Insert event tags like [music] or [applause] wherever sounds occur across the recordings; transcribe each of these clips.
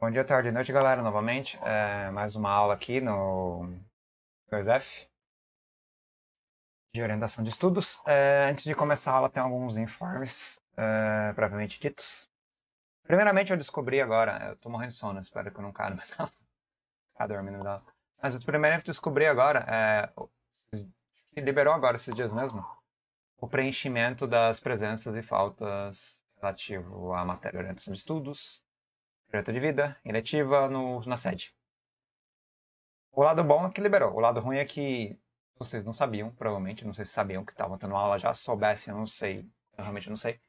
Bom dia, tarde e noite, galera, novamente. É, mais uma aula aqui no 2F de orientação de estudos. É, antes de começar a aula, tem alguns informes é, previamente ditos. Primeiramente, eu descobri agora, eu tô morrendo de sono, espero que eu não caia no [laughs] metal. Tá dormindo no Mas primeiro eu descobri agora, é, liberou agora esses dias mesmo, o preenchimento das presenças e faltas relativo à matéria de orientação de estudos, projeto de vida, eletiva, no, na sede. O lado bom é que liberou. O lado ruim é que vocês não sabiam, provavelmente. Não sei se sabiam que estavam tendo aula já. soubessem, eu não sei. Eu realmente não sei.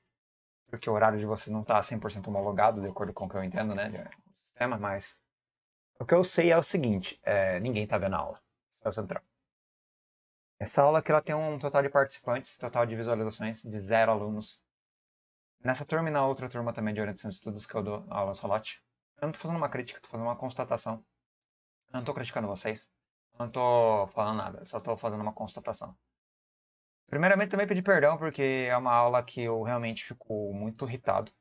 Porque o horário de vocês não está 100% homologado, de acordo com o que eu entendo, né? Do sistema, mas... O que eu sei é o seguinte. É, ninguém está vendo a aula. Isso é o central. Essa aula que ela tem um total de participantes, total de visualizações de zero alunos. Nessa turma e na outra turma também de orientação de estudos que eu dou no Lancelot, eu não tô fazendo uma crítica, tô fazendo uma constatação. Eu não tô criticando vocês, eu não tô falando nada, só tô fazendo uma constatação. Primeiramente, também pedi perdão porque é uma aula que eu realmente fico muito irritado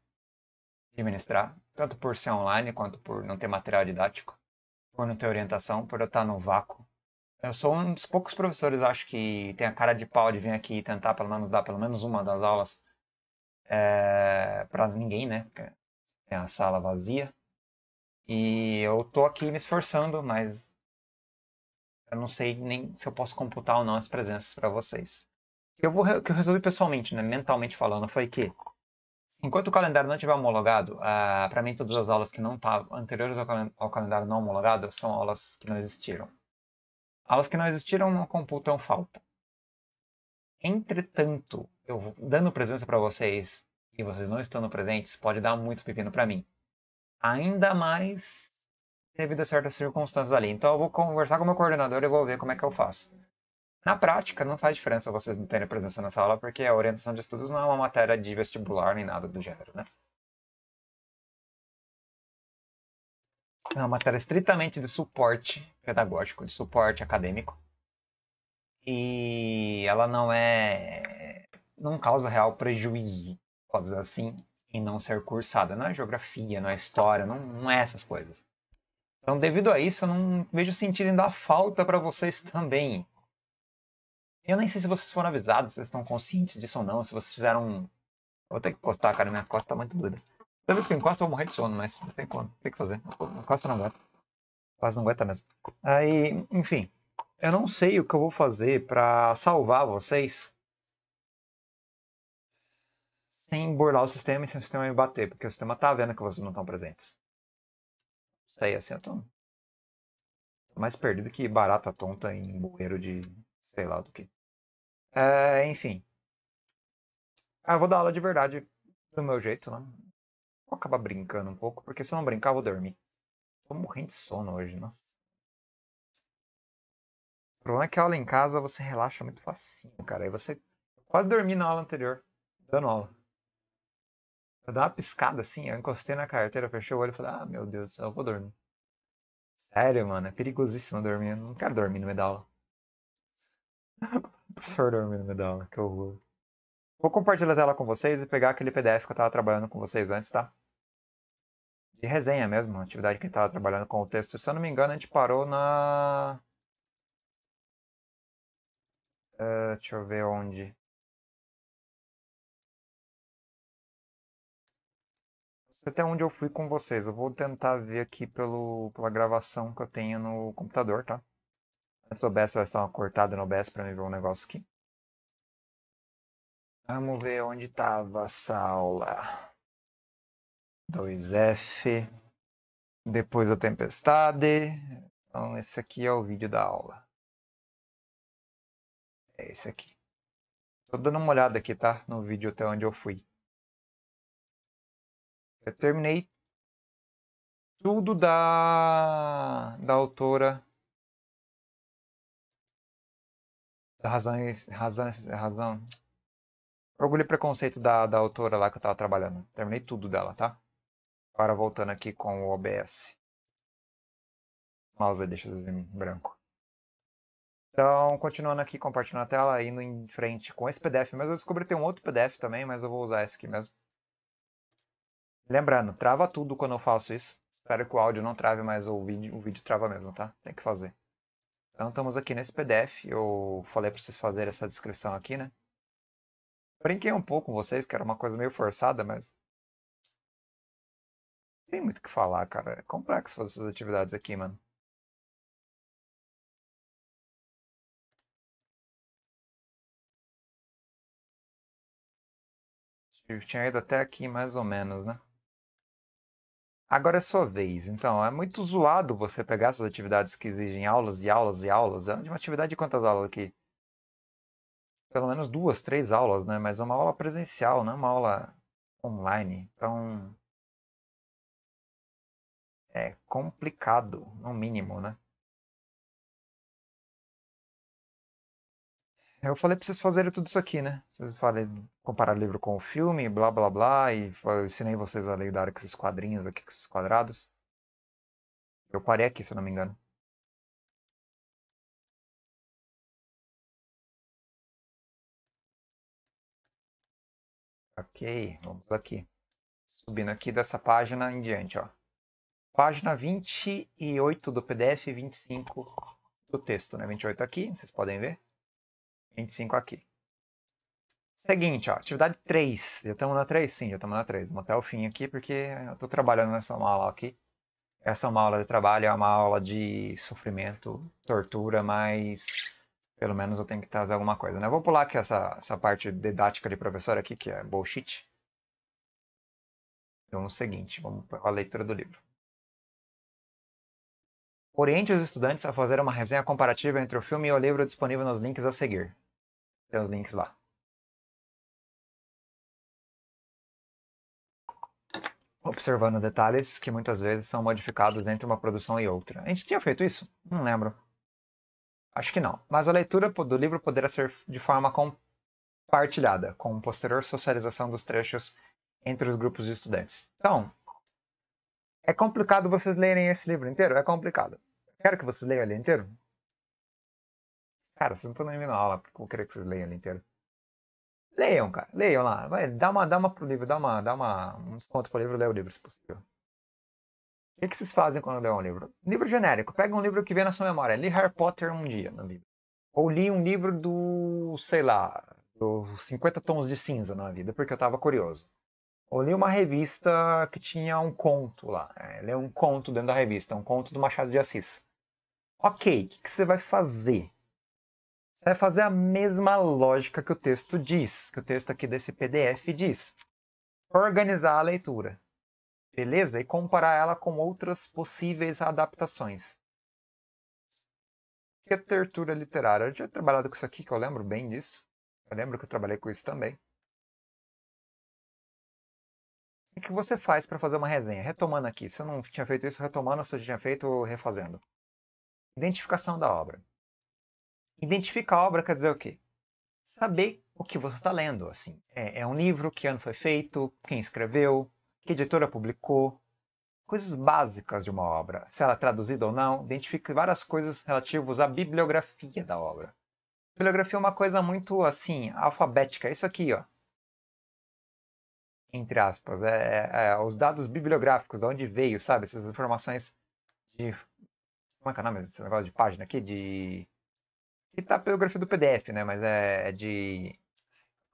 de ministrar, tanto por ser online quanto por não ter material didático, por não ter orientação, por eu estar no vácuo. Eu sou um dos poucos professores, acho que tem a cara de pau de vir aqui e tentar pelo menos dar pelo menos uma das aulas é, para ninguém, né? Porque tem a sala vazia. E eu tô aqui me esforçando, mas eu não sei nem se eu posso computar ou não as presenças para vocês. Eu vou, o que eu resolvi pessoalmente, né, mentalmente falando, foi que enquanto o calendário não tiver homologado, uh, ah, para mim todas as aulas que não estavam tá, anteriores ao, ao, calendário não homologado são aulas que não existiram. Aulas que não existiram não computam falta. Entretanto, eu dando presença para vocês e vocês não estando presentes, pode dar muito pepino para mim. Ainda mais devido a certas circunstâncias ali. Então eu vou conversar com o meu coordenador e vou ver como é que eu faço. Na prática, não faz diferença vocês não terem presença nessa aula, porque a orientação de estudos não é uma matéria de vestibular nem nada do gênero, né? É uma matéria estritamente de suporte pedagógico, de suporte acadêmico e ela não é. não causa real prejuízo, coisas dizer assim, em não ser cursada. Não é geografia, não é história, não, não é essas coisas. Então, devido a isso, eu não vejo sentido em dar falta para vocês também. Eu nem sei se vocês foram avisados, se vocês estão conscientes disso ou não, se vocês fizeram. Vou ter que encostar, cara, minha costa tá muito doida. Toda vez que eu encosto, eu vou morrer de sono, mas não tem como, tem que fazer. Encosta não aguenta. Quase não aguenta mesmo. Aí, enfim. Eu não sei o que eu vou fazer para salvar vocês sem burlar o sistema e sem o sistema me bater, porque o sistema tá vendo que vocês não estão presentes. Isso aí, assim, eu tô mais perdido que barata tonta em bueiro de sei lá do que. É, enfim. Ah, eu vou dar aula de verdade do meu jeito, né? Vou acabar brincando um pouco, porque se eu não brincar, eu vou dormir. Tô morrendo de sono hoje, nossa. O problema é que a aula em casa você relaxa muito facinho, cara. Aí você quase dormi na aula anterior, dando aula. Eu dei uma piscada assim, eu encostei na carteira, fechei o olho e falei, ah, meu Deus, eu vou dormir. Sério, mano, é perigosíssimo dormir. Eu não quero dormir no meio da aula. [laughs] o professor dormir no meio da aula, que horror. Vou compartilhar a tela com vocês e pegar aquele PDF que eu tava trabalhando com vocês antes, tá? De resenha mesmo, atividade que a gente tava trabalhando com o texto. Se eu não me engano, a gente parou na Uh, deixa eu ver onde. até onde eu fui com vocês. Eu vou tentar ver aqui pelo, pela gravação que eu tenho no computador, tá? Se OBS vai estar uma cortada no OBS pra mim ver um negócio aqui. Vamos ver onde estava essa aula. 2F. Depois da tempestade. Então, esse aqui é o vídeo da aula. É esse aqui. Tô dando uma olhada aqui, tá? No vídeo até onde eu fui. Eu terminei tudo da, da autora da razão, razão, razão orgulho e preconceito da, da autora lá que eu tava trabalhando. Terminei tudo dela, tá? Agora voltando aqui com o OBS. O mouse deixa em branco. Então, continuando aqui, compartilhando a tela, indo em frente com esse PDF, mas eu descobri que tem um outro PDF também, mas eu vou usar esse aqui mesmo. Lembrando, trava tudo quando eu faço isso. Espero que o áudio não trave, mas o vídeo, o vídeo trava mesmo, tá? Tem que fazer. Então, estamos aqui nesse PDF. Eu falei para vocês fazerem essa descrição aqui, né? Brinquei um pouco com vocês, que era uma coisa meio forçada, mas... Tem muito o que falar, cara. É complexo fazer essas atividades aqui, mano. Eu tinha ido até aqui mais ou menos, né? Agora é sua vez. Então, é muito zoado você pegar essas atividades que exigem aulas e aulas e aulas. É uma atividade de quantas aulas aqui? Pelo menos duas, três aulas, né? Mas é uma aula presencial, não é uma aula online. Então, é complicado, no mínimo, né? Eu falei pra vocês fazerem tudo isso aqui, né? Vocês falei, comparar livro com o filme, blá blá blá, e ensinei vocês a lidar com esses quadrinhos aqui, com esses quadrados. Eu parei aqui, se eu não me engano. Ok, vamos aqui. Subindo aqui dessa página em diante, ó. Página 28 do PDF e 25 do texto, né? 28 aqui, vocês podem ver. 25 aqui. Seguinte, ó, atividade 3. Já estamos na 3? Sim, já estamos na 3. Vamos até o fim aqui, porque eu estou trabalhando nessa aula aqui. Essa é uma aula de trabalho, é uma aula de sofrimento, tortura, mas pelo menos eu tenho que trazer alguma coisa. Né? Eu vou pular aqui essa, essa parte didática de professor aqui, que é bullshit. Então, é o seguinte, vamos para a leitura do livro. Oriente os estudantes a fazer uma resenha comparativa entre o filme e o livro disponível nos links a seguir. Tem os links lá. Observando detalhes que muitas vezes são modificados entre uma produção e outra. A gente tinha feito isso? Não lembro. Acho que não. Mas a leitura do livro poderá ser de forma compartilhada, com posterior socialização dos trechos entre os grupos de estudantes. Então, é complicado vocês lerem esse livro inteiro? É complicado. Quero que vocês leiam ele inteiro? Cara, vocês não estão nem vendo a aula, porque eu queria que vocês leiam ela inteira. Leiam, cara, leiam lá. Vai, dá uma, dá uma pro livro, dá uma, dá uma, um desconto pro livro, leia o livro, se possível. O que, vocês fazem quando leem um livro? Livro genérico. Pega um livro que vem na sua memória. Li Harry Potter um dia na vida. Ou li um livro do, sei lá, dos 50 tons de cinza na vida, porque eu tava curioso. Ou li uma revista que tinha um conto lá. É, lê um conto dentro da revista, um conto do Machado de Assis. Ok, o que, que você vai fazer? Você vai fazer a mesma lógica que o texto diz, que o texto aqui desse PDF diz. Organizar a leitura, beleza? E comparar ela com outras possíveis adaptações. Que tertura literária. Eu já tinha trabalhado com isso aqui, que eu lembro bem disso. Eu lembro que eu trabalhei com isso também. O que você faz para fazer uma resenha? Retomando aqui, se eu não tinha feito isso, retomando, se eu já tinha feito, refazendo. Identificação da obra. Identificar a obra quer dizer o quê? Saber o que você está lendo. Assim. É, é um livro, que ano foi feito, quem escreveu, que editora publicou. Coisas básicas de uma obra. Se ela é traduzida ou não, identifique várias coisas relativas à bibliografia da obra. Bibliografia é uma coisa muito, assim, alfabética. Isso aqui, ó entre aspas, é, é, é, os dados bibliográficos, de onde veio, sabe? Essas informações de. Como é que é o nome desse negócio de página aqui? De. E tá pelo biografia do PDF, né? Mas é, é de.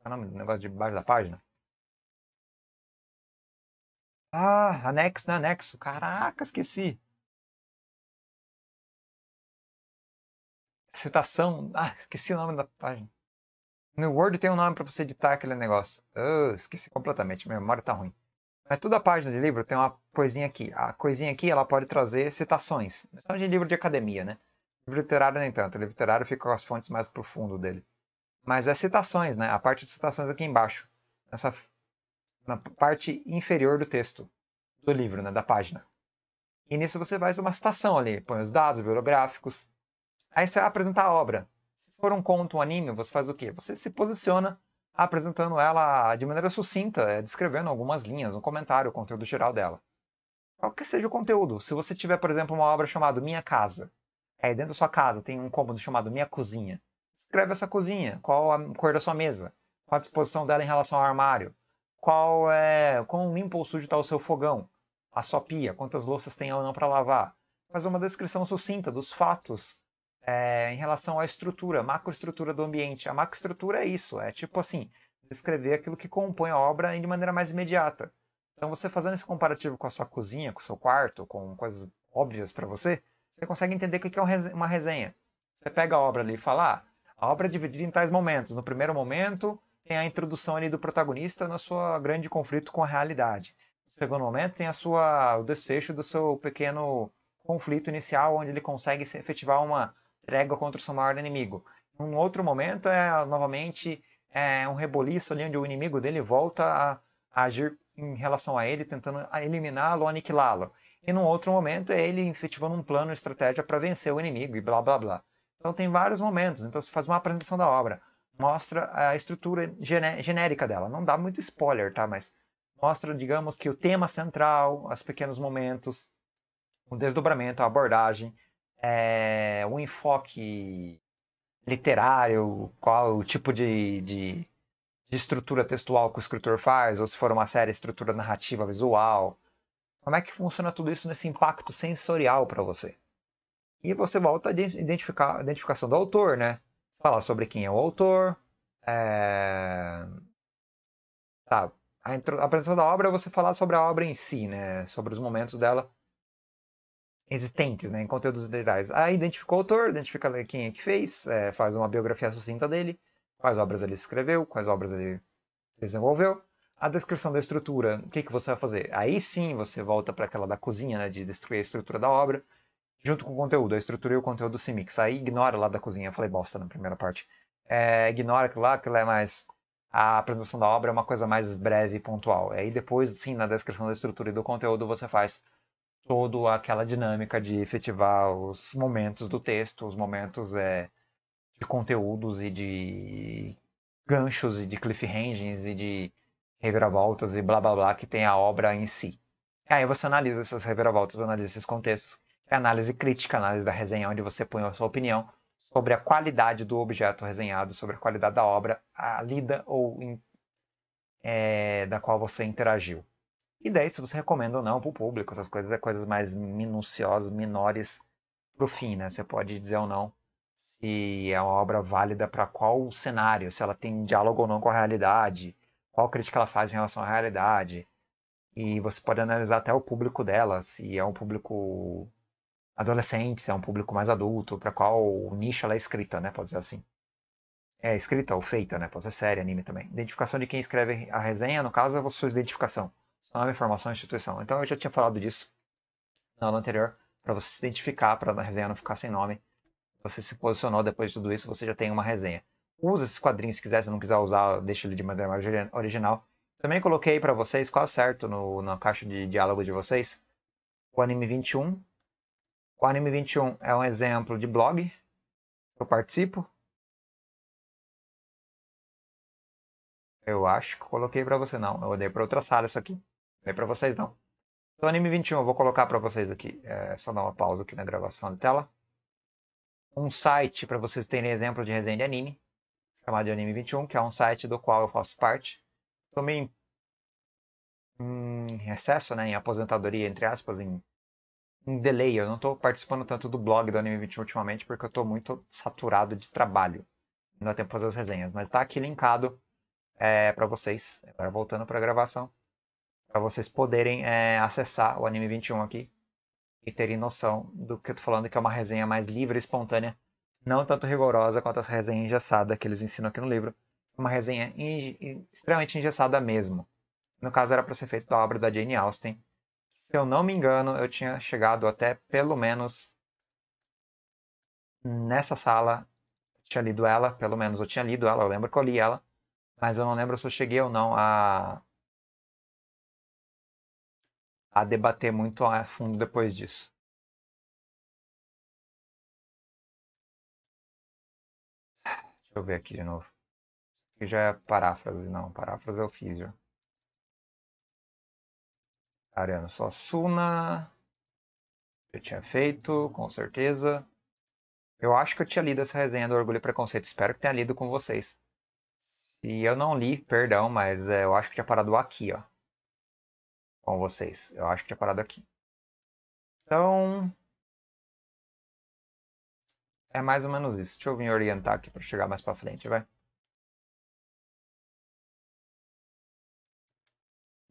Qual é o nome do negócio de baixo da página? Ah, anexo, né? Anexo. Caraca, esqueci. Citação. Ah, esqueci o nome da página. No Word tem um nome para você editar aquele negócio. Oh, esqueci completamente, minha memória tá ruim. Mas toda a página de livro tem uma coisinha aqui. A coisinha aqui ela pode trazer citações. só de livro de academia, né? literário nem tanto. O literário fica com as fontes mais profundo dele. Mas é citações, né? A parte de citações aqui embaixo. Nessa, na parte inferior do texto. Do livro, né? Da página. E nisso você faz uma citação ali. Põe os dados bibliográficos. Aí você vai apresentar a obra. Se for um conto, um anime, você faz o quê? Você se posiciona apresentando ela de maneira sucinta, é, descrevendo algumas linhas, um comentário, o conteúdo geral dela. Qual que seja o conteúdo. Se você tiver, por exemplo, uma obra chamada Minha Casa, é, dentro da sua casa tem um cômodo chamado Minha Cozinha. Escreve essa cozinha, qual a cor da sua mesa, qual a disposição dela em relação ao armário, qual é, quão limpo ou sujo está o seu fogão, a sua pia, quantas louças tem ou não para lavar. Faz uma descrição sucinta dos fatos é, em relação à estrutura, macroestrutura do ambiente. A macroestrutura é isso, é tipo assim, descrever aquilo que compõe a obra de maneira mais imediata. Então você fazendo esse comparativo com a sua cozinha, com o seu quarto, com coisas óbvias para você, você consegue entender o que é uma resenha. Você pega a obra ali e fala, ah, a obra é dividida em tais momentos. No primeiro momento, tem a introdução ali do protagonista na sua grande conflito com a realidade. No segundo momento, tem a sua, o desfecho do seu pequeno conflito inicial, onde ele consegue efetivar uma trégua contra o seu maior inimigo. Um outro momento é, novamente, é um reboliço ali, onde o inimigo dele volta a, a agir em relação a ele, tentando eliminá-lo, aniquilá-lo e num outro momento é ele efetivando um plano, estratégia para vencer o inimigo e blá blá blá. Então tem vários momentos. Então você faz uma apresentação da obra, mostra a estrutura gené genérica dela. Não dá muito spoiler, tá? Mas mostra, digamos que o tema central, os pequenos momentos, o desdobramento, a abordagem, é, o enfoque literário, qual o tipo de, de, de estrutura textual que o escritor faz, ou se for uma série, estrutura narrativa visual como é que funciona tudo isso nesse impacto sensorial para você? E você volta a identificar, identificação do autor, né? Falar sobre quem é o autor, é... Tá. A, apresentação da obra é você falar sobre a obra em si, né? Sobre os momentos dela existentes, né? Em conteúdos literais. Aí identifica o autor, identifica quem é que fez, é, faz uma biografia sucinta dele, quais obras ele escreveu, quais obras ele desenvolveu a descrição da estrutura, o que, que você vai fazer? Aí sim você volta para aquela da cozinha, né, de destruir a estrutura da obra, junto com o conteúdo. A estrutura e o conteúdo se mixam. Aí ignora lá da cozinha, eu falei bosta na primeira parte. É, ignora aquilo lá, aquilo é mais. A apresentação da obra é uma coisa mais breve e pontual. Aí depois, sim, na descrição da estrutura e do conteúdo, você faz toda aquela dinâmica de efetivar os momentos do texto, os momentos é, de conteúdos e de ganchos e de cliffhangers e de reviravoltas e blá blá blá que tem a obra em si. Aí você analisa essas reviravoltas, analisa esses contextos. É análise crítica, análise da resenha, onde você põe a sua opinião sobre a qualidade do objeto resenhado, sobre a qualidade da obra, a lida ou in, é, da qual você interagiu. E daí se você recomenda ou não para o público, essas coisas é coisas mais minuciosas, menores para o fim, né? Você pode dizer ou não se é uma obra válida para qual cenário, se ela tem diálogo ou não com a realidade, qual crítica ela faz em relação à realidade. E você pode analisar até o público dela, se é um público adolescente, se é um público mais adulto, para qual nicho ela é escrita, né? Pode dizer assim. É escrita ou feita, né? Pode ser série, anime também. Identificação de quem escreve a resenha, no caso, é a sua identificação. Nome, informação, instituição. Então eu já tinha falado disso na aula anterior, para você se identificar, para a resenha não ficar sem nome. Você se posicionou depois de tudo isso, você já tem uma resenha usa esse quadrinho se quiser, se não quiser usar, deixa ele de maneira original. Também coloquei para vocês, quase certo, no, na caixa de diálogo de vocês, o Anime 21. O Anime 21 é um exemplo de blog que eu participo. Eu acho que coloquei para você, não. Eu dei para outra sala isso aqui. Dei para vocês, não. Então, Anime 21, eu vou colocar para vocês aqui. É só dar uma pausa aqui na gravação da tela. Um site para vocês terem exemplo de resenha de anime chamado de Anime21, que é um site do qual eu faço parte. Tomei em recesso, né, em aposentadoria, entre aspas, em, em delay. Eu não estou participando tanto do blog do Anime21 ultimamente, porque eu estou muito saturado de trabalho. Não dá tempo fazer as resenhas, mas está aqui linkado é, para vocês, agora voltando para a gravação, para vocês poderem é, acessar o Anime21 aqui e terem noção do que eu estou falando, que é uma resenha mais livre e espontânea não tanto rigorosa quanto essa resenha engessada que eles ensinam aqui no livro, uma resenha extremamente engessada mesmo. No caso, era para ser feito da obra da Jane Austen. Se eu não me engano, eu tinha chegado até pelo menos nessa sala. tinha lido ela, pelo menos eu tinha lido ela, eu lembro que eu li ela. Mas eu não lembro se eu cheguei ou não a. a debater muito a fundo depois disso. Deixa eu ver aqui de novo. Aqui já é paráfrase, não. Paráfrase é o Físio. Ariano Suna. Eu tinha feito, com certeza. Eu acho que eu tinha lido essa resenha do Orgulho e Preconceito. Espero que tenha lido com vocês. Se eu não li, perdão, mas é, eu acho que tinha parado aqui, ó. Com vocês. Eu acho que tinha parado aqui. Então, é mais ou menos isso. Deixa eu me orientar aqui para chegar mais para frente, vai.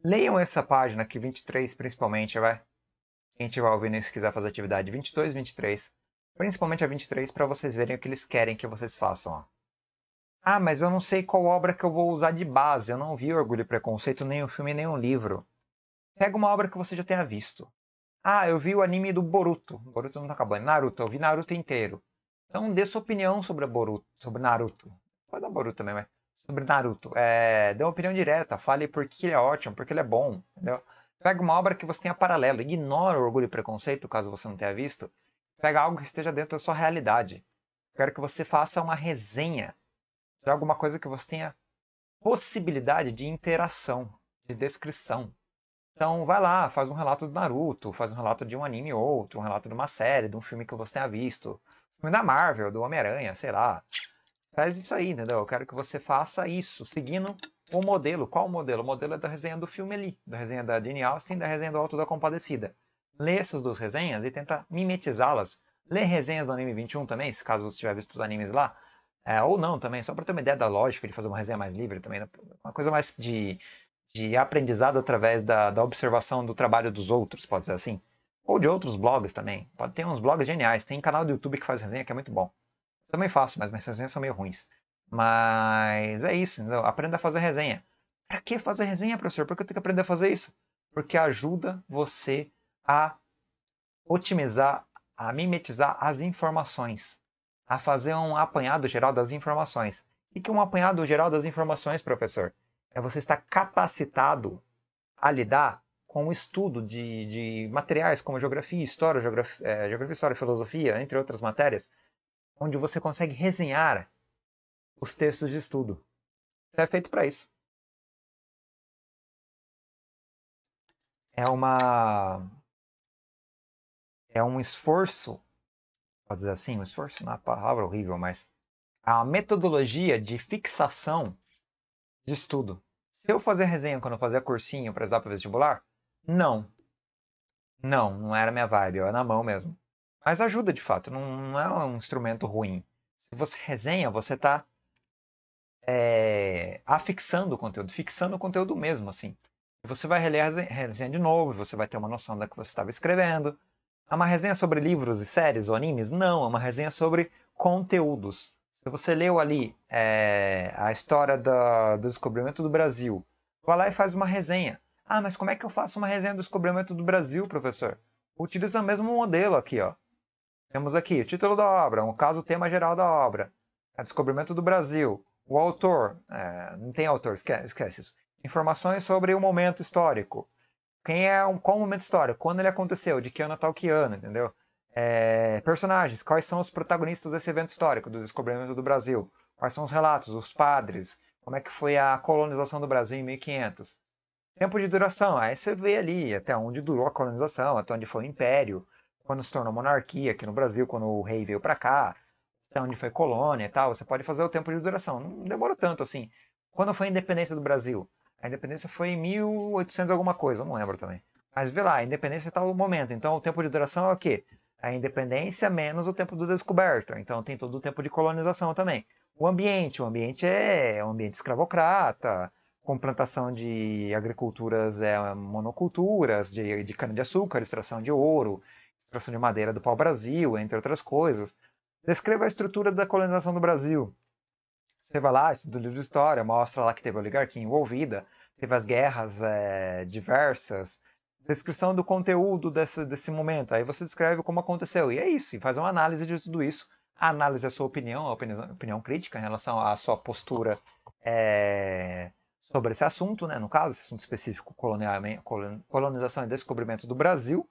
Leiam essa página aqui, 23 principalmente, vai. A gente vai ouvindo se quiser fazer atividade 22, 23. Principalmente a 23 para vocês verem o que eles querem que vocês façam, ó. Ah, mas eu não sei qual obra que eu vou usar de base. Eu não vi Orgulho e Preconceito, nem o um filme, nem o um livro. Pega uma obra que você já tenha visto. Ah, eu vi o anime do Boruto. Boruto não tá acabando. Naruto, eu vi Naruto inteiro. Então dê sua opinião sobre Boruto, sobre Naruto. Pode dar Boruto também, mas sobre Naruto. É, dê uma opinião direta, fale por que ele é ótimo, por que ele é bom, entendeu? Pega uma obra que você tenha paralelo, ignora o orgulho e preconceito, caso você não tenha visto. Pega algo que esteja dentro da sua realidade. Quero que você faça uma resenha de alguma coisa que você tenha possibilidade de interação, de descrição. Então vai lá, faz um relato do Naruto, faz um relato de um anime ou outro, um relato de uma série, de um filme que você tenha visto filme da Marvel, do Homem-Aranha, sei lá. Faz isso aí, entendeu? Eu quero que você faça isso, seguindo o modelo. Qual o modelo? O modelo é da resenha do filme ali, da resenha da Jane Austen, da resenha do Alto da Compadecida. Lê essas duas resenhas e tenta mimetizá-las. Lê resenhas do Anime 21 também, se caso você tiver visto os animes lá. É, ou não também, só para ter uma ideia da lógica de fazer uma resenha mais livre também. Né? Uma coisa mais de, de aprendizado através da, da observação do trabalho dos outros, pode ser assim. Ou de outros blogs também. Pode ter uns blogs geniais. Tem canal do YouTube que faz resenha que é muito bom. também faço, mas minhas resenhas são meio ruins. Mas é isso, entendeu? aprenda a fazer resenha. Para que fazer resenha, professor? Por que eu tenho que aprender a fazer isso? Porque ajuda você a otimizar, a mimetizar as informações, a fazer um apanhado geral das informações. O que é um apanhado geral das informações, professor? É você estar capacitado a lidar com o estudo de, de materiais como geografia, história, geografia, é, geografia, história, filosofia, entre outras matérias, onde você consegue resenhar os textos de estudo. É feito para isso. É uma é um esforço, pode dizer assim, um esforço na é palavra horrível, mas a metodologia de fixação de estudo. Se eu fazer resenha quando eu fazer cursinho para usar para vestibular, não. Não, não era minha vibe, eu era na mão mesmo. Mas ajuda de fato, não, não é um instrumento ruim. Se você resenha, você está é, afixando o conteúdo, fixando o conteúdo mesmo, assim. Você vai reler a resenha de novo, você vai ter uma noção da que você estava escrevendo. É uma resenha sobre livros e séries ou animes? Não, é uma resenha sobre conteúdos. Se você leu ali é, a história do, do descobrimento do Brasil, vai lá e faz uma resenha. Ah, mas como é que eu faço uma resenha do descobrimento do Brasil, professor? Utiliza o mesmo modelo aqui, ó. Temos aqui o título da obra, um caso tema geral da obra, a é descobrimento do Brasil, o autor, é, não tem autor, esquece, esquece, isso. Informações sobre o momento histórico. Quem é um, qual momento histórico? Quando ele aconteceu? De que ano a tal que ano? Entendeu? É, personagens. Quais são os protagonistas desse evento histórico do descobrimento do Brasil? Quais são os relatos? Os padres? Como é que foi a colonização do Brasil em 1500? Tempo de duração, aí você vê ali até onde durou a colonização, até onde foi o império, quando se tornou monarquia aqui no Brasil, quando o rei veio para cá, até onde foi colônia e tal. Você pode fazer o tempo de duração, não demora tanto assim. Quando foi a independência do Brasil? A independência foi em 1800 alguma coisa, não lembro também. Mas vê lá, a independência está o momento. Então o tempo de duração é o quê? A independência menos o tempo do descoberto. Então tem todo o tempo de colonização também. O ambiente, o ambiente é um ambiente escravocrata, com plantação de agriculturas é, monoculturas, de, de cana-de-açúcar, extração de ouro, extração de madeira do pau-brasil, entre outras coisas. Descreva a estrutura da colonização do Brasil. Você vai lá, estuda o livro de história, mostra lá que teve a oligarquia envolvida, teve as guerras é, diversas, descrição do conteúdo desse, desse momento. Aí você descreve como aconteceu. E é isso, e faz uma análise de tudo isso. A análise é a sua opinião, a opinião, opinião crítica em relação à sua postura é, sobre esse assunto, né, no caso, esse assunto específico, colonização e descobrimento do Brasil,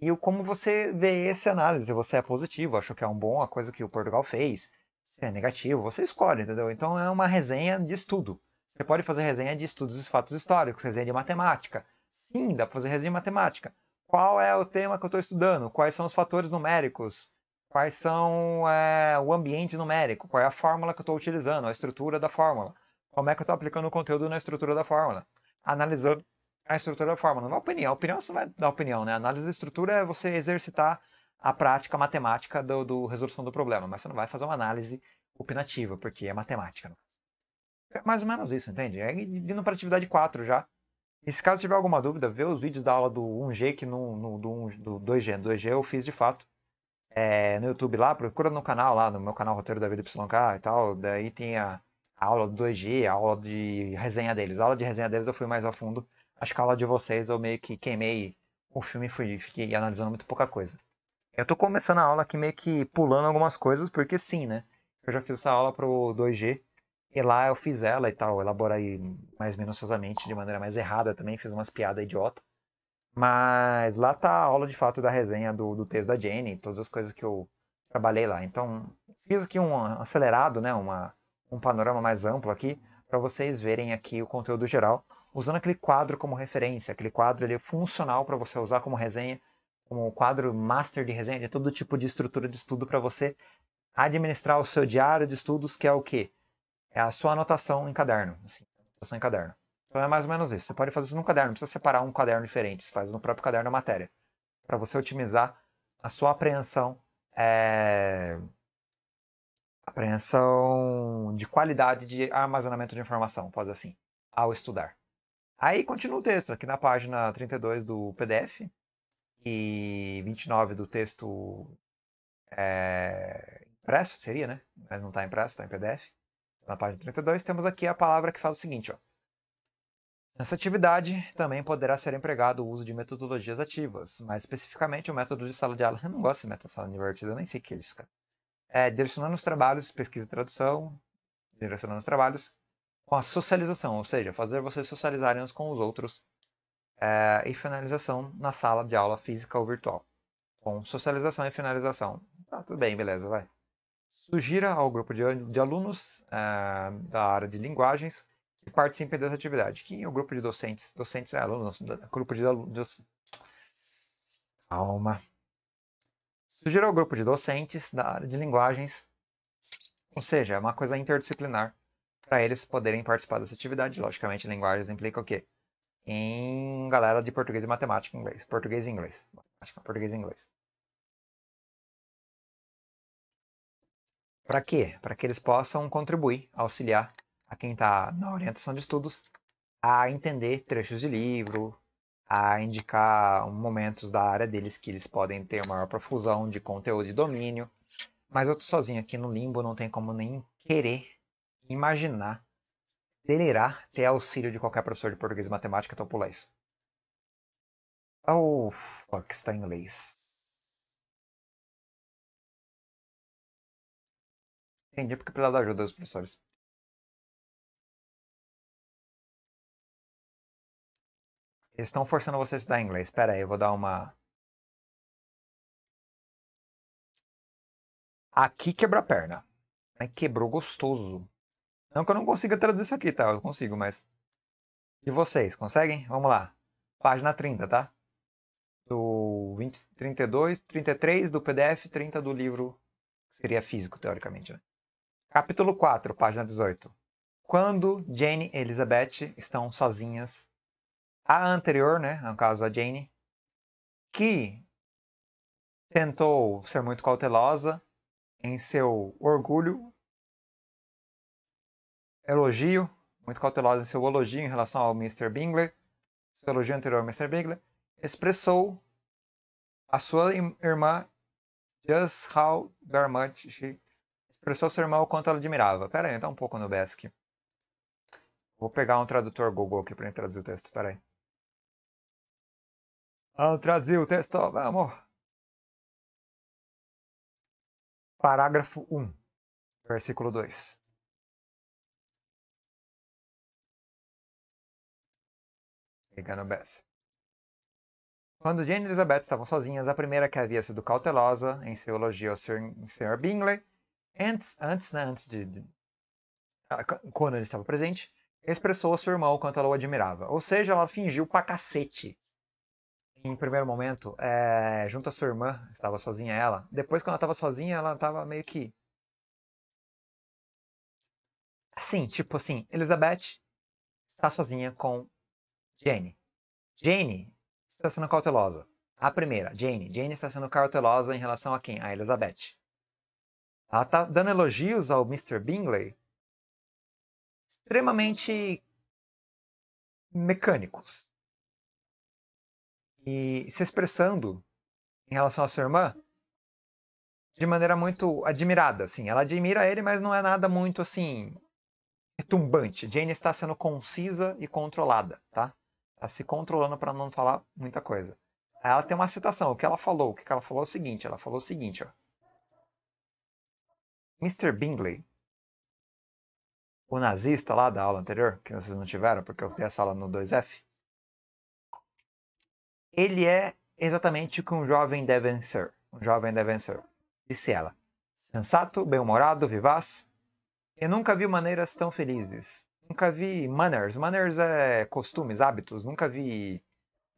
e o, como você vê essa análise, você é positivo, achou que é um bom, a coisa que o Portugal fez, se é negativo, você escolhe, entendeu? Então é uma resenha de estudo. Você pode fazer resenha de estudos e fatos históricos, resenha de matemática. Sim, dá para fazer resenha de matemática. Qual é o tema que eu estou estudando? Quais são os fatores numéricos? Quais são é, o ambiente numérico? Qual é a fórmula que eu estou utilizando? A estrutura da fórmula? como é que eu estou aplicando o conteúdo na estrutura da fórmula. Analisando a estrutura da fórmula. Não é opinião, opinião você vai dar opinião, né? A análise da estrutura é você exercitar a prática matemática do, do, resolução do problema, mas você não vai fazer uma análise opinativa, porque é matemática. Né? É mais ou menos isso, entende? É indo para atividade 4 já. E se caso tiver alguma dúvida, vê os vídeos da aula do 1G, que no, no do, 2G. No 2G eu fiz de fato. É, no YouTube lá, procura no canal lá, no meu canal Roteiro da Vida YK e tal. Daí tem a, a aula do 2G, a aula de resenha deles. A aula de resenha deles eu fui mais a fundo. Acho que a aula de vocês eu meio que queimei o filme e fui, fiquei analisando muito pouca coisa. Eu tô começando a aula aqui meio que pulando algumas coisas, porque sim, né? Eu já fiz essa aula pro 2G e lá eu fiz ela e tal, elaborei mais minuciosamente, de maneira mais errada também, fiz umas piadas idiota. Mas lá tá a aula de fato da resenha do, do texto da Jenny, todas as coisas que eu trabalhei lá. Então, fiz aqui um acelerado, né? Uma um panorama mais amplo aqui para vocês verem aqui o conteúdo geral, usando aquele quadro como referência. Aquele quadro ele é funcional para você usar como resenha, como quadro master de resenha, de todo tipo de estrutura de estudo para você administrar o seu diário de estudos, que é o quê? É a sua anotação em caderno. Assim, anotação em caderno. Então é mais ou menos isso. Você pode fazer isso no caderno, não precisa separar um caderno diferente, você faz no próprio caderno a matéria, para você otimizar a sua apreensão é, Apreensão de qualidade de armazenamento de informação, pode assim, ao estudar. Aí continua o texto, aqui na página 32 do PDF e 29 do texto é, impresso, seria, né? Mas não está impresso, está em PDF. Na página 32 temos aqui a palavra que faz o seguinte, ó. Nessa atividade também poderá ser empregado o uso de metodologias ativas, mais especificamente o método de sala de aula. [laughs] Eu não gosto de método de sala divertida, eu nem sei o que é isso, cara é, direcionando os trabalhos, pesquisa e tradução, direcionando os trabalhos com a socialização, ou seja, fazer vocês socializarem uns com os outros é, e finalização na sala de aula física ou virtual. Com socialização e finalização. Tá, tudo bem, beleza, vai. Sugira ao grupo de, de alunos é, da área de linguagens que participem dessa atividade. Quem é o grupo de docentes? Docentes é alunos, grupo de alunos. Calma. Surgiram ao grupo de docentes da área de linguagens, ou seja, é uma coisa interdisciplinar para eles poderem participar dessa atividade. Logicamente, linguagens implica o quê? Em galera de português e matemática inglês. Português e inglês. Matemática, português e inglês. Para quê? Para que eles possam contribuir, auxiliar a quem está na orientação de estudos a entender trechos de livro, a indicar momentos da área deles que eles podem ter maior profusão de conteúdo e domínio. Mas eu tô sozinho aqui no limbo, não tem como nem querer imaginar, acelerar, ter auxílio de qualquer professor de português e matemática, então pular isso. Oh, fuck, está em inglês. Entendi porque precisava da ajuda dos professores. estão forçando você a estudar inglês. Espera aí, eu vou dar uma. Aqui quebra a perna. Mas quebrou gostoso. Não que eu não consiga traduzir isso aqui, tá? Eu consigo, mas. E vocês, conseguem? Vamos lá. Página 30, tá? Do 20, 32, 33 do PDF, 30 do livro, que seria físico, teoricamente. Né? Capítulo 4, página 18. Quando Jane e Elizabeth estão sozinhas a anterior, né, no caso a Jane, que tentou ser muito cautelosa em seu orgulho, elogio, muito cautelosa em seu elogio em relação ao Mr. Bingley, seu elogio anterior ao Mr. Bingler, expressou a sua irmã just how very much she expressou seu irmão o quanto ela admirava. Pera aí, dá tá um pouco no Besk. Vou pegar um tradutor Google aqui para traduzir o texto, pera aí. Ao trazer o texto, vamos. Parágrafo 1, versículo 2. Pegando Bess. Quando Jane e Elizabeth estavam sozinhas, a primeira que havia sido cautelosa em seu elogio ao Sr. Bingley, antes, antes, né, antes de, de, ah, quando ele estava presente, expressou ao seu irmão o quanto ela o admirava. Ou seja, ela fingiu pra cacete em primeiro momento, é, junto à sua irmã, estava sozinha ela. Depois, quando ela estava sozinha, ela estava meio que. Assim, tipo assim, Elizabeth está sozinha com Jane. Jane está sendo cautelosa. A primeira, Jane. Jane está sendo cautelosa em relação a quem? A Elizabeth. Ela está dando elogios ao Mr. Bingley extremamente mecânicos e se expressando em relação à sua irmã de maneira muito admirada, assim. Ela admira ele, mas não é nada muito assim retumbante. Jane está sendo concisa e controlada, tá? Está se controlando para não falar muita coisa. Aí ela tem uma citação. O que ela falou? O que ela falou é o seguinte. Ela falou o seguinte, ó. Mr. Bingley, o nazista lá da aula anterior, que vocês não tiveram, porque eu tenho essa aula no 2F, ele é exatamente o que um jovem deve ser. Um jovem deve ser, disse ela. Sensato, bem-humorado, vivaz. Eu nunca vi maneiras tão felizes. Nunca vi manners. Manners é costumes, hábitos. Nunca vi.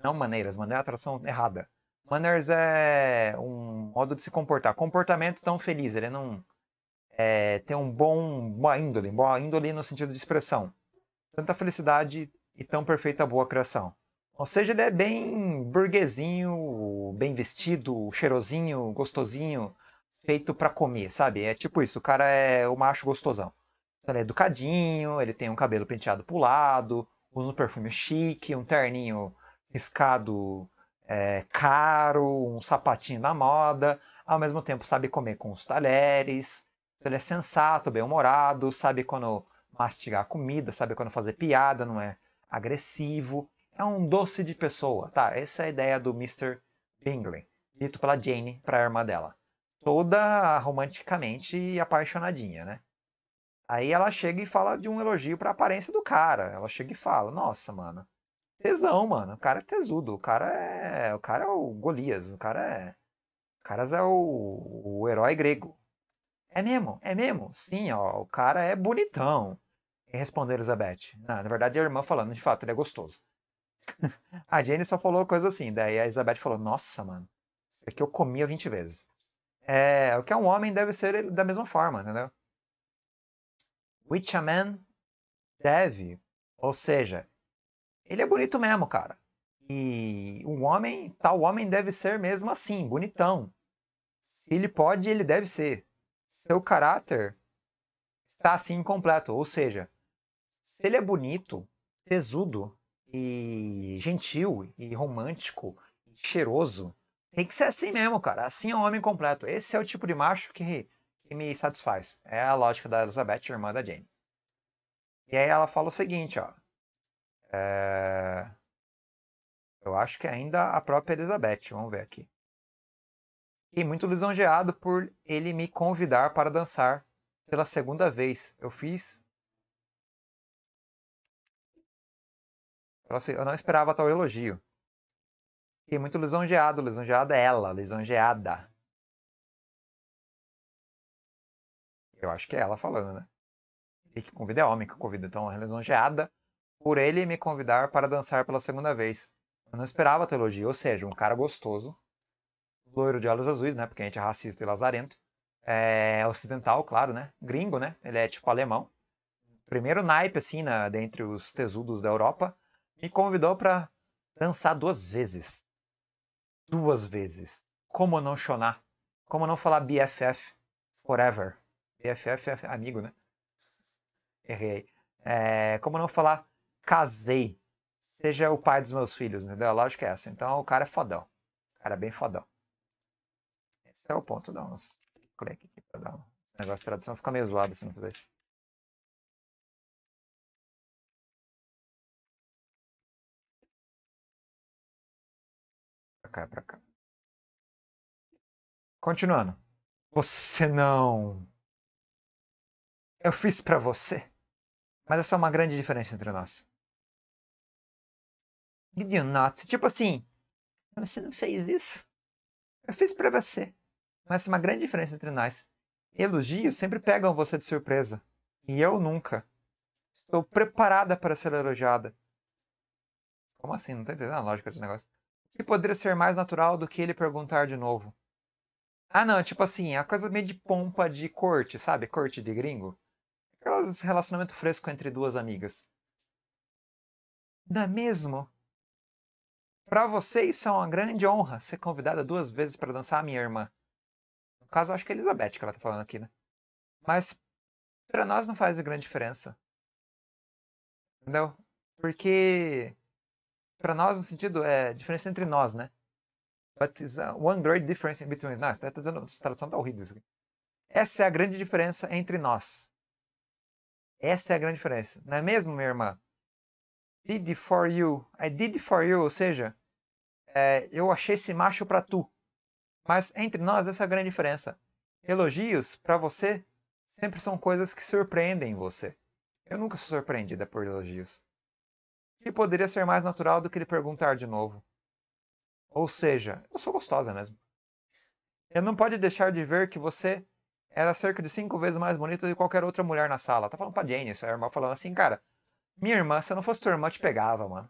Não maneiras, maneira é atração errada. Manners é um modo de se comportar. Comportamento tão feliz. Ele não é, tem um bom boa índole, boa índole no sentido de expressão. Tanta felicidade e tão perfeita boa criação. Ou seja, ele é bem burguesinho, bem vestido, cheirosinho, gostosinho, feito para comer, sabe? É tipo isso, o cara é o macho gostosão. Ele é educadinho, ele tem um cabelo penteado pro lado, usa um perfume chique, um terninho riscado é, caro, um sapatinho na moda, ao mesmo tempo sabe comer com os talheres, então, ele é sensato, bem-humorado, sabe quando mastigar comida, sabe quando fazer piada, não é agressivo, é um doce de pessoa. Tá, essa é a ideia do Mr. Bingley, dito pela Jane para a irmã dela. Toda romanticamente apaixonadinha, né? Aí ela chega e fala de um elogio para a aparência do cara. Ela chega e fala: "Nossa, mano, tesão, mano. O cara é tesudo, o cara é, o cara é o Golias, o cara é o Caras é o... o herói grego. É mesmo, é mesmo. Sim, ó, o cara é bonitão. E responder Elizabeth. Não, na verdade, a irmã falando, de fato, ele é gostoso. [laughs] A Jane só falou coisa assim. Daí a Elizabeth falou: Nossa, mano, isso é aqui eu comia 20 vezes. É, o que é um homem deve ser da mesma forma, entendeu? Which a man deve. Ou seja, ele é bonito mesmo, cara. E um homem, tal homem deve ser mesmo assim, bonitão. Se ele pode, ele deve ser. Seu caráter está assim incompleto. Ou seja, se ele é bonito, tesudo, e gentil, e romântico, e cheiroso. Tem que ser assim mesmo, cara. Assim é um homem completo. Esse é o tipo de macho que, que me satisfaz. É a lógica da Elizabeth, irmã da Jane. E aí ela fala o seguinte, ó. É... Eu acho que é ainda a própria Elizabeth. Vamos ver aqui. e muito lisonjeado por ele me convidar para dançar pela segunda vez. Eu fiz Então, assim, eu não esperava tal elogio. Fiquei muito lisonjeado, lisonjeada ela, lisonjeada. Eu acho que é ela falando, né? Ele que convida é homem que convida, então é lisonjeada por ele me convidar para dançar pela segunda vez. Eu não esperava tal elogio, ou seja, um cara gostoso, loiro de olhos azuis, né? Porque a gente é racista e lazarento. É ocidental, claro, né? Gringo, né? Ele é tipo alemão. Primeiro naipe, assim, na, dentre os tesudos da Europa me convidou para dançar duas vezes. Duas vezes. Como não chonar? Como não falar BFF forever? BFF é amigo, né? Errei. É, como não falar casei? Seja o pai dos meus filhos, entendeu? A lógica é essa. Então o cara é fodão. O cara é bem fodão. Esse é o ponto. Dá uns aqui pra dar um negócio de tradução. Fica meio zoado se não fizer isso. cá, pra cá. Continuando. Você não. Eu fiz para você. Mas essa é uma grande diferença entre nós. Did you not? Tipo assim, você não fez isso? Eu fiz para você. Mas é uma grande diferença entre nós. Elogios sempre pegam você de surpresa. E eu nunca. Estou preparada para ser elogiada. Como assim? Não tô entendendo a lógica desse negócio que poderia ser mais natural do que ele perguntar de novo? Ah, não, tipo assim, é a coisa meio de pompa de corte, sabe? Corte de gringo. Aquelas relacionamento fresco entre duas amigas. é mesmo? Para você isso é uma grande honra ser convidada duas vezes para dançar a minha irmã. No caso, acho que é Elizabeth que ela tá falando aqui, né? Mas para nós não faz grande diferença. Entendeu? Porque para nós no sentido é diferença entre nós, né? But it's uh, one great difference between nós. Está dizendo, a tradução tá horrível isso aqui. Essa é a grande diferença entre nós. Essa é a grande diferença. Não é mesmo, minha irmã? Did for you. I did for you, ou seja, é, eu achei esse macho para tu. Mas entre nós, essa é a grande diferença. Elogios para você sempre são coisas que surpreendem você. Eu nunca sou surpreendida por elogios. Que poderia ser mais natural do que ele perguntar de novo. Ou seja, eu sou gostosa mesmo. Ele não pode deixar de ver que você era cerca de cinco vezes mais bonita do que qualquer outra mulher na sala. Tá falando pra Jane, essa irmã falando assim, cara, minha irmã, se eu não fosse tua irmã, te pegava, mano.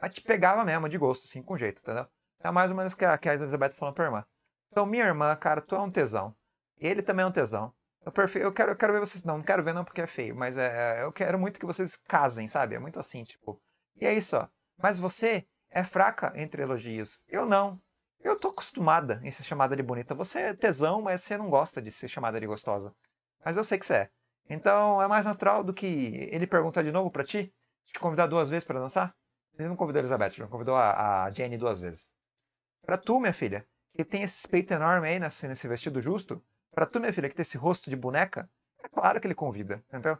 Mas te pegava mesmo, de gosto, assim, com jeito, entendeu? É mais ou menos que a, que a Elizabeth falando pra irmã. Então, minha irmã, cara, tu é um tesão. Ele também é um tesão. Eu, prefiro, eu, quero, eu quero ver vocês. Não, não quero ver não porque é feio, mas é, é eu quero muito que vocês casem, sabe? É muito assim, tipo. E é isso, ó. Mas você é fraca entre elogios. Eu não. Eu tô acostumada em ser chamada de bonita. Você é tesão, mas você não gosta de ser chamada de gostosa. Mas eu sei que você é. Então é mais natural do que ele perguntar de novo para ti, te convidar duas vezes para dançar. Ele não convidou a Elizabeth, ele não convidou a, a Jenny duas vezes. Para tu, minha filha, que tem esse peito enorme aí nesse, nesse vestido justo, para tu, minha filha, que tem esse rosto de boneca, é claro que ele convida, entendeu?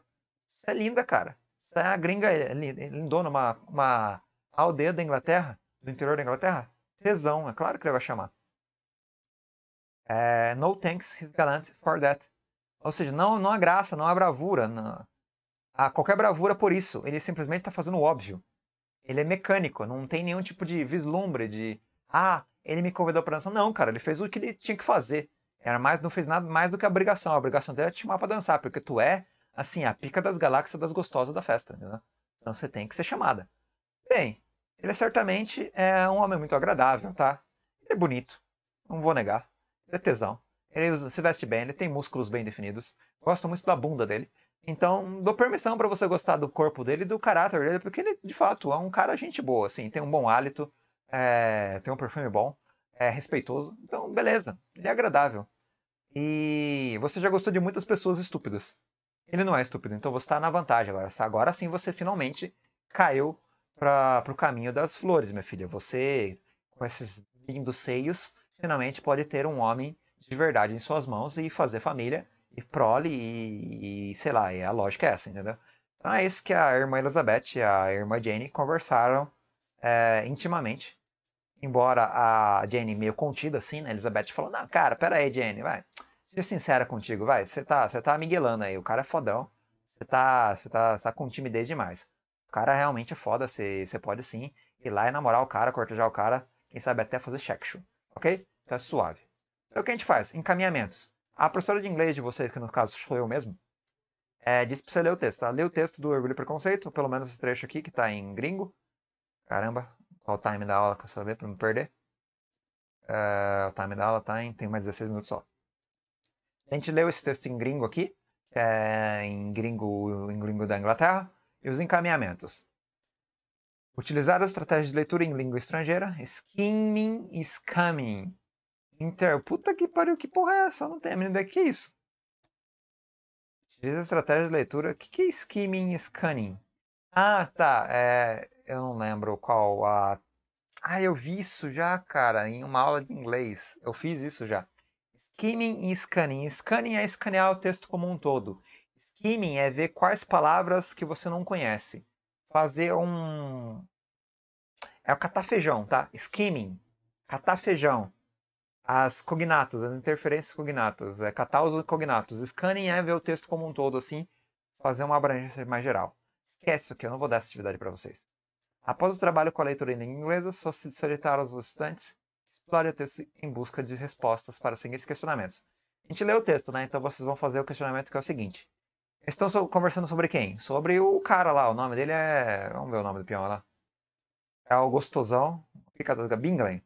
Você é linda, cara. É a gringa lindona, uma, uma aldeia da Inglaterra, do interior da Inglaterra, tesão, é claro que ele vai chamar. É, no thanks, he's gallant for that. Ou seja, não, não há graça, não há bravura. Não... Há qualquer bravura por isso. Ele simplesmente está fazendo o óbvio. Ele é mecânico, não tem nenhum tipo de vislumbre de. Ah, ele me convidou para dançar. Não, cara, ele fez o que ele tinha que fazer. Era mais, não fez nada mais do que a obrigação. A obrigação dele era é te chamar para dançar, porque tu é assim, a pica das galáxias das gostosas da festa, entendeu? Então você tem que ser chamada. Bem, ele certamente é um homem muito agradável, tá? Ele é bonito, não vou negar. Ele é tesão. Ele se veste bem, ele tem músculos bem definidos. Gosto muito da bunda dele. Então, dou permissão para você gostar do corpo dele e do caráter dele, porque ele, de fato, é um cara gente boa, assim, tem um bom hálito, é, tem um perfume bom, é respeitoso. Então, beleza, ele é agradável. E você já gostou de muitas pessoas estúpidas. Ele não é estúpido, então você está na vantagem agora. Agora sim você finalmente caiu para o caminho das flores, minha filha. Você, com esses lindos seios, finalmente pode ter um homem de verdade em suas mãos e fazer família e prole e, e sei lá, e a lógica é essa, entendeu? Então é isso que a irmã Elizabeth e a irmã Jane conversaram é, intimamente. Embora a Jane meio contida, assim, né? Elizabeth falou, não, cara, pera aí, Jane, vai ser sincera contigo, vai. Você tá, você tá miguelando aí. O cara é fodão. Você tá, você tá, tá com timidez demais. O cara realmente é foda. Você, você pode sim ir lá e namorar o cara, cortejar o cara. Quem sabe até fazer check Ok? Então é suave. Então o que a gente faz? Encaminhamentos. A professora de inglês de vocês, que no caso sou eu mesmo, é, disse pra você ler o texto, tá? Lê o texto do Orgulho e Preconceito, pelo menos esse trecho aqui que tá em gringo. Caramba, qual o time da aula que eu saber pra não perder? Uh, o time da aula tá em. Tem mais 16 minutos só. A gente leu esse texto em gringo aqui, é, em, gringo, em gringo da Inglaterra, e os encaminhamentos. Utilizar as estratégias de leitura em língua estrangeira, skimming e scamming. Inter... Puta que pariu, que porra é essa? Eu não tenho a menina que é isso. Utiliza a estratégia de leitura. O que, que é skimming e scanning? Ah, tá. É... Eu não lembro qual a. Ah, eu vi isso já, cara, em uma aula de inglês. Eu fiz isso já. Skimming e scanning. Scanning é escanear o texto como um todo. Skimming é ver quais palavras que você não conhece. Fazer um. É o feijão, tá? Skimming. feijão. As cognatos, as interferências cognatas. É catar os cognatos. Scanning é ver o texto como um todo, assim. Fazer uma abrangência mais geral. Esquece isso aqui, eu não vou dar essa atividade para vocês. Após o trabalho com a leitura em inglês, só se solicitaram aos estudantes explore o texto em busca de respostas para os seguintes questionamentos. A gente lê o texto, né? Então vocês vão fazer o questionamento que é o seguinte. Estão conversando sobre quem? Sobre o cara lá. O nome dele é. Vamos ver o nome do peão lá. É o gostosão. o Bingley.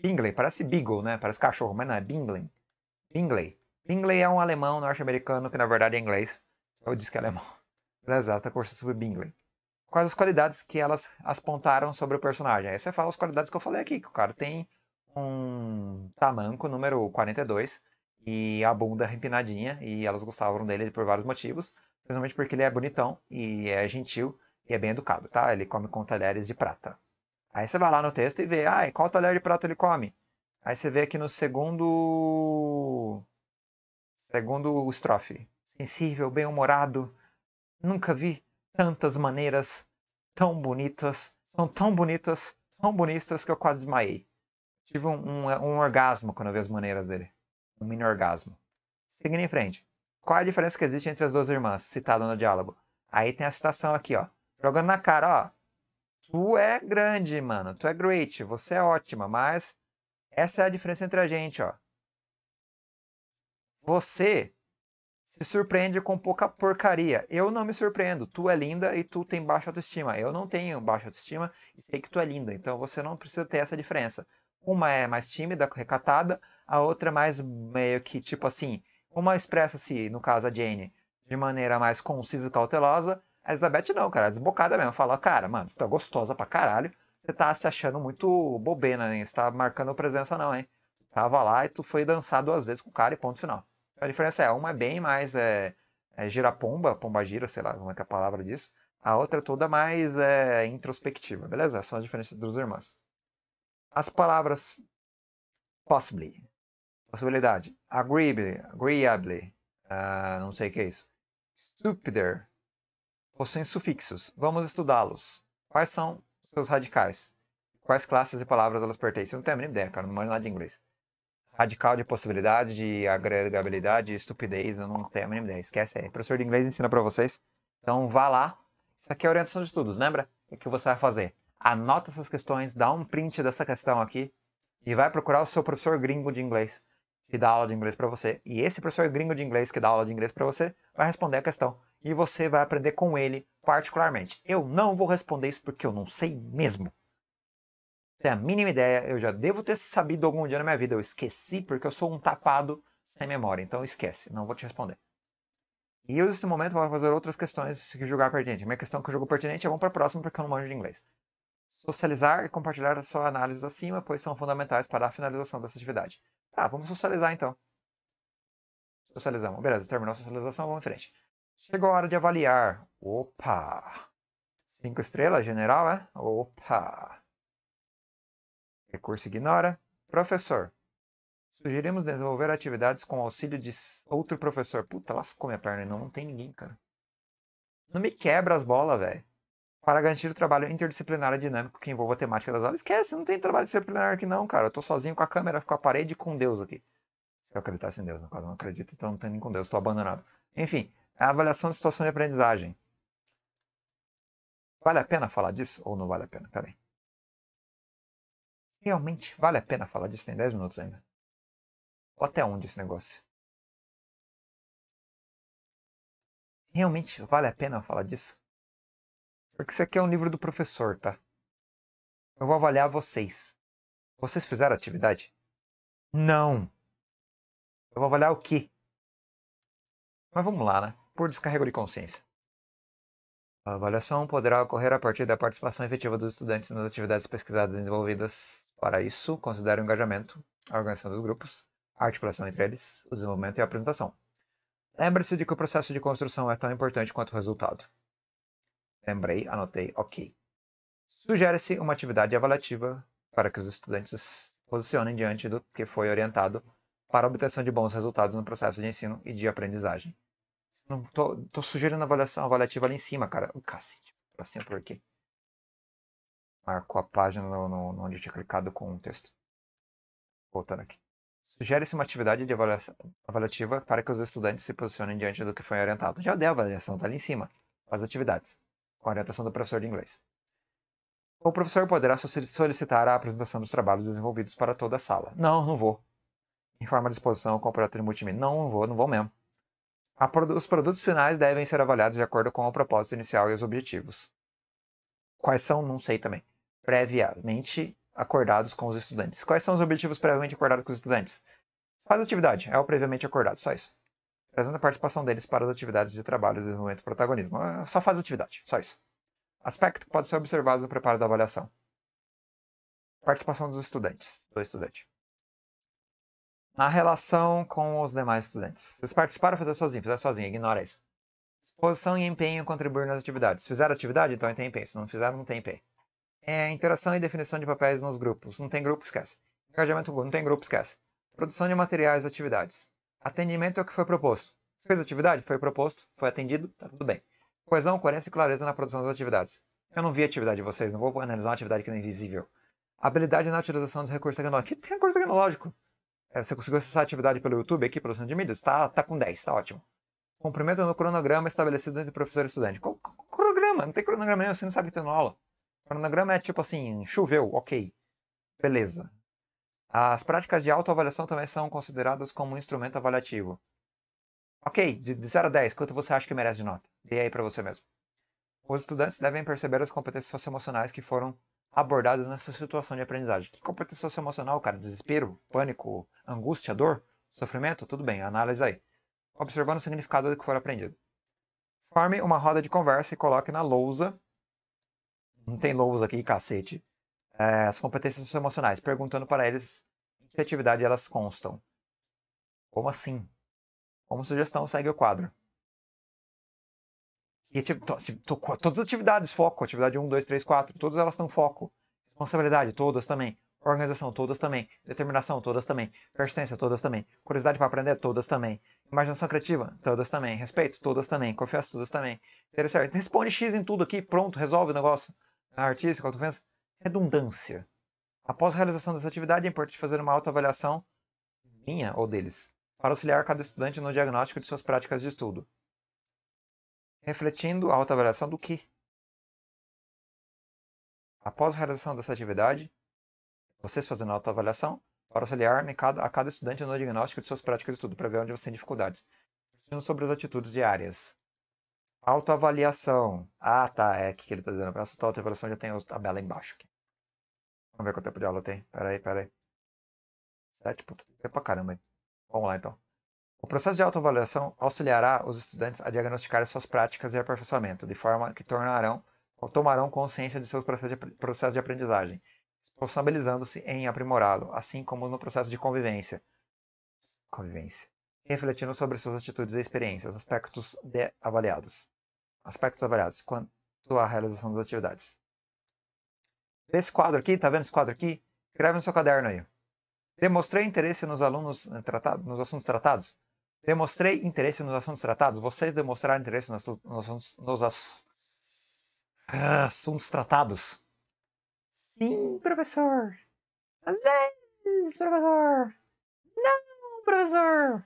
Bingley, parece Beagle, né? Parece cachorro, mas não é Bingley. Bingley. Bingley é um alemão norte-americano que na verdade é inglês. Eu disse que é alemão. Beleza, é ela tá conversando sobre Bingley. Quais as qualidades que elas apontaram sobre o personagem? Aí você fala as qualidades que eu falei aqui, que o cara tem um tamanco número 42 e a bunda empinadinha e elas gostavam dele por vários motivos, principalmente porque ele é bonitão e é gentil e é bem educado, tá? Ele come com talheres de prata. Aí você vai lá no texto e vê, ai ah, qual talher de prata ele come? Aí você vê aqui no segundo segundo estrofe, sensível, bem-humorado, nunca vi tantas maneiras tão bonitas, são tão bonitas, tão bonitas que eu quase desmaiei tive um, um, um orgasmo quando eu vi as maneiras dele. Um mini orgasmo. Seguindo em frente. Qual a diferença que existe entre as duas irmãs, citada no diálogo? Aí tem a citação aqui, ó. Jogando na cara, ó. Tu é grande, mano. Tu é great. Você é ótima, mas essa é a diferença entre a gente, ó. Você se surpreende com pouca porcaria. Eu não me surpreendo. Tu é linda e tu tem baixa autoestima. Eu não tenho baixa autoestima e sei que tu é linda. Então você não precisa ter essa diferença. Uma é mais tímida, recatada, a outra é mais meio que tipo assim. Uma expressa-se, no caso a Jane, de maneira mais concisa e cautelosa. A Elizabeth não, cara, é desbocada mesmo. Fala, cara, mano, você tá gostosa pra caralho. Você tá se achando muito bobena, hein? Você tá marcando presença, não, hein? Tava lá e tu foi dançar duas vezes com o cara e ponto final. A diferença é, uma é bem mais é, é girapomba, pomba gira, sei lá como é que é a palavra disso. A outra é toda mais é, introspectiva, beleza? São as diferenças dos irmãos. As palavras possibly, possibilidade, agreeably, agreeably uh, não sei o que é isso, stupider, possuem sufixos. Vamos estudá-los. Quais são seus radicais? Quais classes de palavras elas pertencem? Eu não tenho a mínima ideia, cara, não manjo nada de inglês. Radical de possibilidade, de agregabilidade, de estupidez, eu não tenho a mínima ideia. Esquece aí. O professor de inglês ensina para vocês. Então vá lá. Isso aqui é orientação de estudos, lembra? O que você vai fazer? anota essas questões, dá um print dessa questão aqui e vai procurar o seu professor gringo de inglês que dá aula de inglês para você. E esse professor gringo de inglês que dá aula de inglês para você vai responder a questão e você vai aprender com ele particularmente. Eu não vou responder isso porque eu não sei mesmo. Tem a mínima ideia, eu já devo ter sabido algum dia na minha vida. Eu esqueci porque eu sou um tapado sem memória. Então esquece, não vou te responder. E eu, nesse momento, vou fazer outras questões que julgar pertinente. Minha questão que eu julgo pertinente é bom para a próxima porque eu não manjo de inglês. Socializar e compartilhar a sua análise acima, pois são fundamentais para a finalização dessa atividade. Tá, vamos socializar então. Socializamos. Beleza, terminou a socialização, vamos em frente. Chegou a hora de avaliar. Opa! Cinco estrelas, general, é? Opa! Recurso ignora. Professor. Sugerimos desenvolver atividades com auxílio de outro professor. Puta, lascou minha perna. Não, não tem ninguém, cara. Não me quebra as bolas, velho para garantir o trabalho interdisciplinar e dinâmico que envolva a temática das aulas. Esquece, não tem trabalho disciplinar aqui não, cara. Eu tô sozinho com a câmera, com a parede e com Deus aqui. Se eu acreditasse em Deus, no caso, não acredito, então não tenho nem com Deus, estou abandonado. Enfim, é a avaliação de situação de aprendizagem. Vale a pena falar disso ou não vale a pena? Peraí. Realmente vale a pena falar disso? Tem 10 minutos ainda. Ou até onde esse negócio? Realmente vale a pena falar disso? Porque isso aqui é um livro do professor, tá? Eu vou avaliar vocês. Vocês fizeram a atividade? Não. Eu vou avaliar o quê? Mas vamos lá, né? Por descarrego de consciência. A avaliação poderá ocorrer a partir da participação efetiva dos estudantes nas atividades pesquisadas e desenvolvidas. Para isso, considere o engajamento, a organização dos grupos, a articulação entre eles, o desenvolvimento e a apresentação. Lembre-se de que o processo de construção é tão importante quanto o resultado. Lembrei, anotei, ok. Sugere-se uma atividade avaliativa para que os estudantes se posicionem diante do que foi orientado para obtenção de bons resultados no processo de ensino e de aprendizagem. Não tô, tô sugerindo avaliação avaliativa ali em cima, cara. O cacete, pra cima por quê? Marcou a página no, no, onde eu tinha clicado com o texto. Voltando aqui. Sugere-se uma atividade de avaliação avaliativa para que os estudantes se posicionem diante do que foi orientado. Já deu a avaliação, tá ali em cima. As atividades com a orientação do professor de inglês. O professor poderá solicitar a apresentação dos trabalhos desenvolvidos para toda a sala. Não, não vou. Informa a disposição com o projeto de multimídia. Não, não vou, não vou mesmo. os produtos finais devem ser avaliados de acordo com o propósito inicial e os objetivos. Quais são, não sei também. Previamente acordados com os estudantes. Quais são os objetivos previamente acordados com os estudantes? Faz atividade, é o previamente acordado, só isso trazendo a participação deles para as atividades de trabalho e desenvolvimento do protagonismo. É, só faz atividade, só isso. Aspecto que pode ser observado no preparo da avaliação. Participação dos estudantes, do estudante. Na relação com os demais estudantes. Vocês participaram fazer sozinho, fizer sozinho, ignora isso. Exposição e empenho contribuir nas atividades. Fizeram atividade, então tem empenho. Se não fizeram, não tem empenho. É, interação e definição de papéis nos grupos. Não tem grupo, esquece. Engajamento, não tem grupo, esquece. Produção de materiais e atividades. Atendimento é o que foi proposto. Fez atividade? Foi proposto, foi atendido, tá tudo bem. Coesão, coerência e clareza na produção das atividades. Eu não vi a atividade de vocês, não vou analisar uma atividade que não é invisível. Habilidade na utilização dos recursos tecnológicos. Que recurso tecnológico? É, você conseguiu acessar a atividade pelo YouTube aqui, produção de mídias? Tá, tá com 10, tá ótimo. Cumprimento no cronograma estabelecido entre professor e estudante. Qual, cronograma? Não tem cronograma nenhum, você não sabe que tem aula. Cronograma é tipo assim, choveu, ok. Beleza. As práticas de autoavaliação também são consideradas como um instrumento avaliativo. Ok, de 0 a 10, quanto você acha que merece de nota? Dê aí para você mesmo. Os estudantes devem perceber as competências socioemocionais que foram abordadas nessa situação de aprendizagem. Que competência socioemocional, cara? Desespero, pânico, angústia, dor, sofrimento? Tudo bem, análise aí. Observando o significado do que for aprendido. Forme uma roda de conversa e coloque na lousa. Não tem lousa aqui, cacete é, as competências socioemocionais, perguntando para eles em que atividade elas constam. Como assim? Como sugestão, segue o quadro. E, tipo, to, to, to, todas as atividades foco, atividade 1, 2, 3, 4, todas elas têm foco. Responsabilidade, todas também. Organização, todas também. Determinação, todas também. Persistência, todas também. Curiosidade para aprender, todas também. Imaginação criativa, todas também. Respeito, todas também. Confiança, todas também. Interessante. Responde X em tudo aqui, pronto, resolve o negócio. Artística, pensa? redundância. Após a realização dessa atividade, é importante fazer uma autoavaliação minha ou deles, para auxiliar cada estudante no diagnóstico de suas práticas de estudo. Refletindo a autoavaliação do que? Após a realização dessa atividade, vocês fazendo a autoavaliação, para auxiliar a cada estudante no diagnóstico de suas práticas de estudo, para ver onde você tem dificuldades. Sobre as atitudes diárias. Autoavaliação. Ah, tá. É o que ele está dizendo. Para soltar autoavaliação já tem a tabela embaixo aqui. Vamos ver quanto tempo de aula tem. Pera aí, pera aí. Sete. pontos. É pra caramba. Vamos lá então. O processo de autoavaliação auxiliará os estudantes a diagnosticar suas práticas e aperfeiçoamento, de forma que tornarão ou tomarão consciência de seus processos de aprendizagem, responsabilizando-se em aprimorá-lo, assim como no processo de convivência. Convivência. Refletindo sobre suas atitudes e experiências, aspectos de avaliados aspectos avaliados quanto à realização das atividades. Esse quadro aqui, tá vendo esse quadro aqui? Escreve no seu caderno aí. Demonstrei interesse nos alunos eh, tratados, nos assuntos tratados? Demonstrei interesse nos assuntos tratados? Vocês demonstraram interesse nos, nos, nos ass... Ah, assuntos tratados? Sim, professor. Às vezes, professor. Não, professor.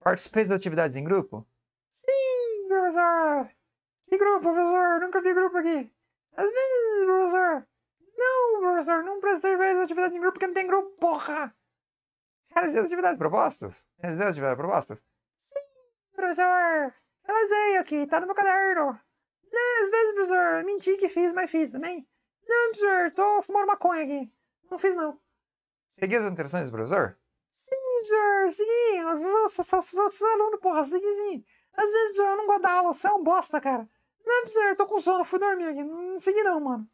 Participei das atividades em grupo? Sim, professor. Que grupo, professor? Nunca vi grupo aqui. Às vezes, professor. Não, professor, não prestei vezes atividade em grupo porque não tem grupo, porra! Realizei as atividades propostas? Realizei as atividades propostas? Sim, professor! Realizei aqui, tá no meu caderno. Não, né, às vezes, professor, menti que fiz, mas fiz também. Não, professor, tô fumando maconha aqui. Não fiz, não. Segui as instruções do professor? Sim, professor, segui. Eu sou, sou, sou, sou, aluno, porra, segui sim. Às vezes, professor, eu não gosto da aula, você é um bosta, cara. Não, é eu tô com sono, fui dormir aqui. Não segui não, mano.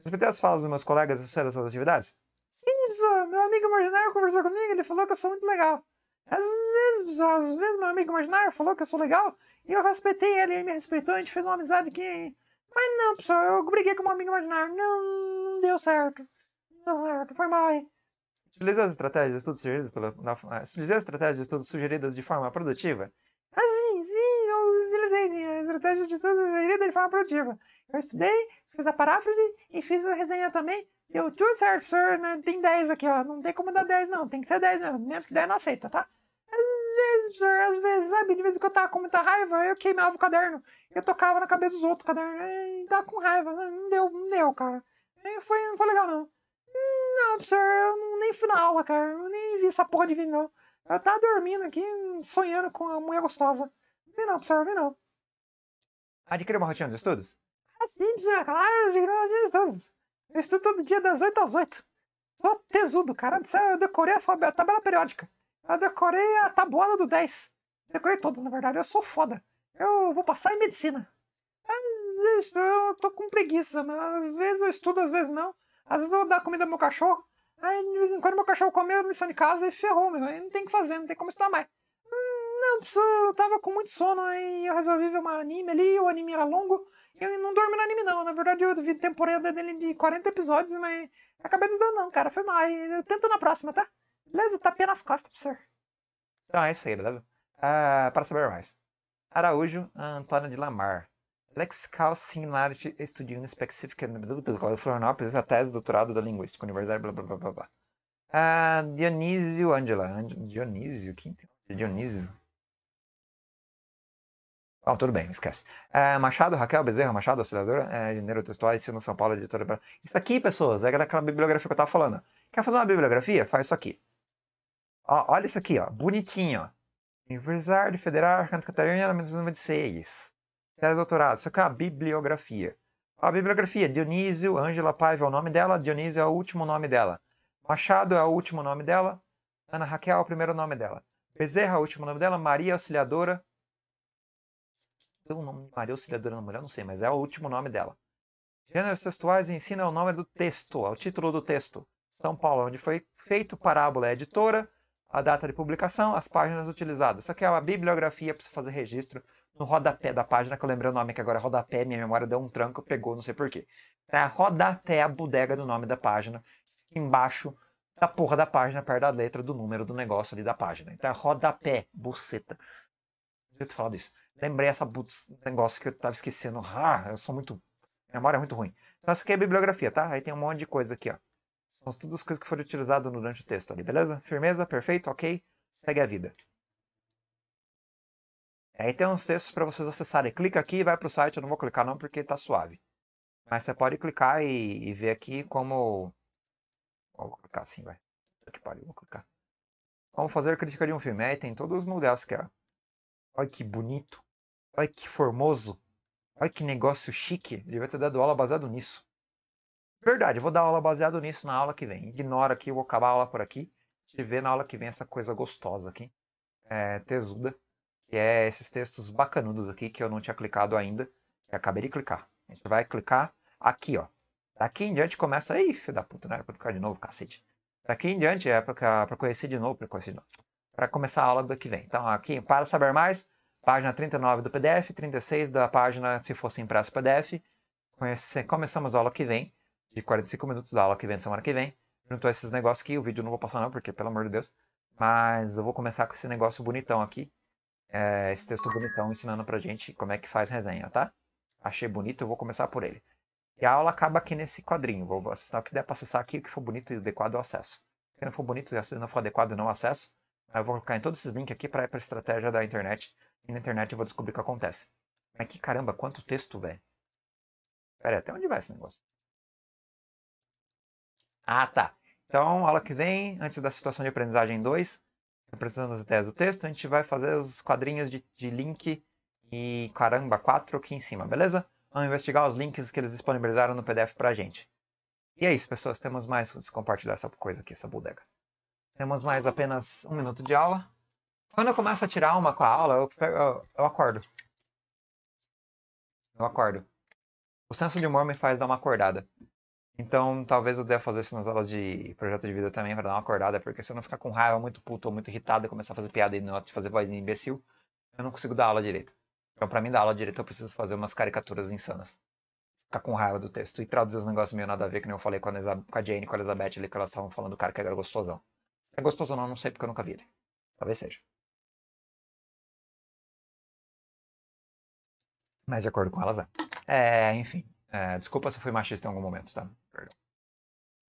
Respeitei as falas dos meus colegas e das suas atividades? Sim, pessoal, Meu amigo imaginário conversou comigo ele falou que eu sou muito legal. Às vezes, pessoal, às vezes meu amigo imaginário falou que eu sou legal e eu respeitei ele, ele me respeitou, a gente fez uma amizade que... Mas não, pessoal, eu briguei com meu amigo imaginário. Não, não deu certo. Não deu certo, foi mal, hein? Utilizei as estratégias de estudo sugeridas pela... Ah, as estratégias de estudo sugeridas de forma produtiva estudei a estratégia de estudo de de forma produtiva. Eu estudei, fiz a paráfrase e fiz a resenha também. Deu tudo certo, senhor. Né? Tem 10 aqui, ó. Não tem como dar 10, não. Tem que ser 10 mesmo. Menos que 10 não aceita, tá? Às vezes, senhor, às vezes, sabe? De vez em quando eu tá tava com muita raiva, eu queimava o caderno. Eu tocava na cabeça dos outros o caderno. E tava tá com raiva. Né? Não deu, não deu, cara. E foi, não foi legal, não. Não, senhor, eu nem fui na aula, cara. Eu nem vi essa porra de vinho, não. Eu tava dormindo aqui, sonhando com a mulher gostosa. Vem não, senhor, vem não. Adquira uma rotina de estudos? Ah, sim, claro, de estudos. Eu estudo todo dia das 8 às 8. Sou tesudo, cara eu decorei a, tabela periódica. Eu decorei a tabuada do 10. Decorei tudo, na verdade, eu sou foda. Eu vou passar em medicina. Às vezes eu tô com preguiça, mas às vezes eu estudo, às vezes não. Às vezes eu vou dar comida pro meu cachorro. Aí de vez em quando meu cachorro comeu a missão de casa e ferrou, meu. Aí não tem o que fazer, não tem como estudar mais. Não, eu tava com muito sono e eu resolvi ver um anime ali, o anime era longo. eu não dormi no anime, não. Na verdade, eu vi temporada dele de 40 episódios, mas acabei desdando, não, cara. Foi mal. Eu tento na próxima, tá? Beleza? tapia nas costas pro senhor. Então é isso aí, beleza? Ah, para saber mais. Araújo, Antônio de Lamar. Lex Cal Singularity Studium Specific Florianópolis, a tese doutorado da Linguística, Universidade, blá blá blá blá. blá. Ah, Dionísio Angela. Dionísio? Quem tem? Dionísio? Oh, tudo bem, esquece. É, Machado, Raquel Bezerra, Machado, auxiliadora é, de Neurotextuais, Sino São Paulo, editora. Isso aqui, pessoas, é daquela bibliografia que eu tava falando. Quer fazer uma bibliografia? Faz isso aqui. Ó, olha isso aqui, ó, bonitinho. Universidade Federal Santa Catarina, 1996. Série doutorado. Isso aqui é uma bibliografia. A bibliografia, Dionísio, Ângela Paiva é o nome dela, Dionísio é o último nome dela. Machado é o último nome dela, Ana Raquel é o primeiro nome dela. Bezerra é o último nome dela, Maria Auxiliadora, o nome de Maria Auxiliadora da Mulher, não sei, mas é o último nome dela. Gêneros textuais ensina o nome do texto, é o título do texto. São Paulo, onde foi feito parábola, a é editora, a data de publicação, as páginas utilizadas. Isso aqui é uma bibliografia para fazer registro no rodapé da página, que eu lembrei o nome que agora é rodapé, minha memória deu um tranco, pegou, não sei porquê. Tá, é rodapé a bodega do nome da página, embaixo da porra da página, perto da letra do número do negócio ali da página. Então é rodapé, buceta. Deixa eu falar disso. Lembrei essa putz, negócio que eu tava esquecendo. Ah, eu sou muito. Memória é muito ruim. Então, essa aqui é bibliografia, tá? Aí tem um monte de coisa aqui, ó. São todas as coisas que foram utilizadas durante o texto ali, beleza? Firmeza? Perfeito? Ok? Segue a vida. Aí tem uns textos para vocês acessarem. Clica aqui e vai para o site. Eu não vou clicar não porque tá suave. Mas você pode clicar e, e ver aqui como... vou clicar assim, vai. Aqui pariu, vou clicar. Como fazer crítica de um filme. Aí tem todos os lugares que é. Olha que bonito. Olha que formoso. Olha que negócio chique. Ele vai ter dado aula baseado nisso. Verdade, eu vou dar aula baseado nisso na aula que vem. Ignora aqui, eu vou acabar a aula por aqui. Te ver na aula que vem essa coisa gostosa aqui. É, tesuda. Que é esses textos bacanudos aqui que eu não tinha clicado ainda. Que acabei de clicar. A gente vai clicar aqui, ó. Daqui em diante começa. Ih, filho da puta, não era pra clicar de novo, cacete. Daqui em diante é pra, pra conhecer de novo, pra conhecer de novo para começar a aula do que vem. Então, aqui, para saber mais, página 39 do PDF, 36 da página, se fosse impresso PDF. Conhece... Começamos a aula que vem, de 45 minutos da aula que vem, semana que vem. Junto a esses negócios aqui, o vídeo não vou passar não, porque, pelo amor de Deus. Mas eu vou começar com esse negócio bonitão aqui. É, esse texto bonitão ensinando pra gente como é que faz resenha, tá? Achei bonito, eu vou começar por ele. E a aula acaba aqui nesse quadrinho. Vou acessar o que der para acessar aqui, o que for bonito e adequado eu acesso. Se não for bonito e não for adequado não acesso. Eu vou clicar em todos esses links aqui para ir para estratégia da internet. E na internet eu vou descobrir o que acontece. Mas que caramba, quanto texto, velho. Pera aí, até onde vai esse negócio? Ah, tá. Então, aula que vem, antes da situação de aprendizagem 2, apresentando tá as ideias do texto, a gente vai fazer os quadrinhos de, de link e caramba 4 aqui em cima, beleza? Vamos investigar os links que eles disponibilizaram no PDF a gente. E é isso, pessoas. Temos mais. Vou compartilhar essa coisa aqui, essa bodega. Temos mais apenas um minuto de aula. Quando eu começo a tirar uma com a aula, eu, eu, eu acordo. Eu acordo. O senso de humor me faz dar uma acordada. Então, talvez eu deva fazer isso nas aulas de projeto de vida também, para dar uma acordada, porque se eu não ficar com raiva, muito puto ou muito irritado e começar a fazer piada e não fazer vozinha imbecil, eu não consigo dar aula direito. Então, para mim dar aula direito, eu preciso fazer umas caricaturas insanas. Ficar com raiva do texto e traduzir os negócios meio nada a ver, que nem eu falei com a, com a Jane e com a Elizabeth ali, que elas estavam falando do cara que era é gostosão. É gostoso ou não, não sei porque eu nunca vi ele. Talvez seja. Mas de acordo com elas é. é enfim. É, desculpa se eu fui machista em algum momento, tá? Perdão.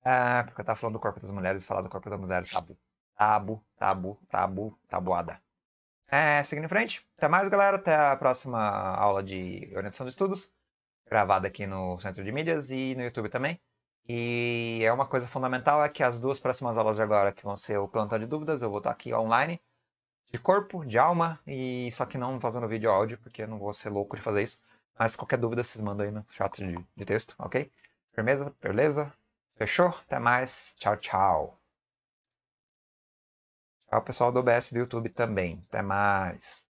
É, porque eu tava falando do corpo das mulheres e falar do corpo das mulheres tabu. Tabu, tabu, tabu, tabuada. É, seguindo em frente. Até mais, galera. Até a próxima aula de orientação de estudos. Gravada aqui no Centro de Mídias e no YouTube também. E é uma coisa fundamental é que as duas próximas aulas de agora, que vão ser o plantão de dúvidas, eu vou estar aqui online, de corpo, de alma, e só que não fazendo vídeo áudio, porque eu não vou ser louco de fazer isso. Mas qualquer dúvida vocês mandam aí no chat de, de texto, ok? Firmeza? Beleza? Fechou? Até mais. Tchau, tchau. Tchau, pessoal do OBS do YouTube também. Até mais.